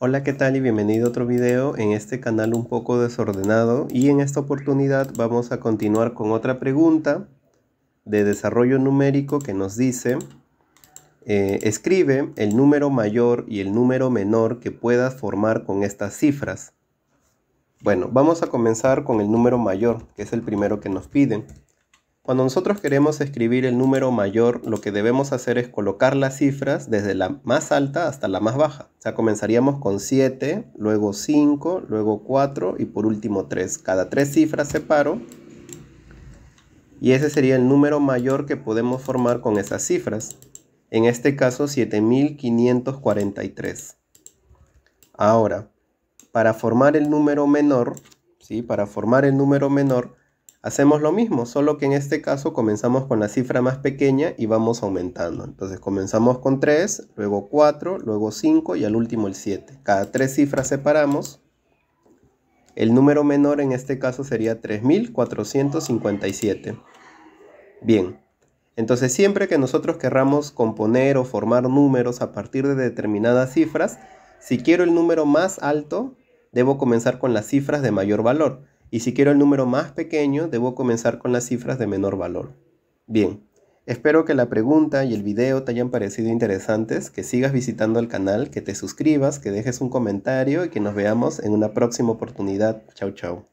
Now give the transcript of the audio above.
Hola qué tal y bienvenido a otro video en este canal un poco desordenado y en esta oportunidad vamos a continuar con otra pregunta de desarrollo numérico que nos dice eh, escribe el número mayor y el número menor que puedas formar con estas cifras. Bueno, vamos a comenzar con el número mayor, que es el primero que nos piden. Cuando nosotros queremos escribir el número mayor, lo que debemos hacer es colocar las cifras desde la más alta hasta la más baja. O sea, comenzaríamos con 7, luego 5, luego 4 y por último 3. Cada tres cifras separo y ese sería el número mayor que podemos formar con esas cifras. En este caso 7543. Ahora, para formar el número menor, ¿sí? para formar el número menor, Hacemos lo mismo, solo que en este caso comenzamos con la cifra más pequeña y vamos aumentando. Entonces comenzamos con 3, luego 4, luego 5 y al último el 7. Cada tres cifras separamos. El número menor en este caso sería 3457. Bien, entonces siempre que nosotros querramos componer o formar números a partir de determinadas cifras, si quiero el número más alto, debo comenzar con las cifras de mayor valor y si quiero el número más pequeño, debo comenzar con las cifras de menor valor. Bien, espero que la pregunta y el video te hayan parecido interesantes, que sigas visitando el canal, que te suscribas, que dejes un comentario y que nos veamos en una próxima oportunidad. Chau chau.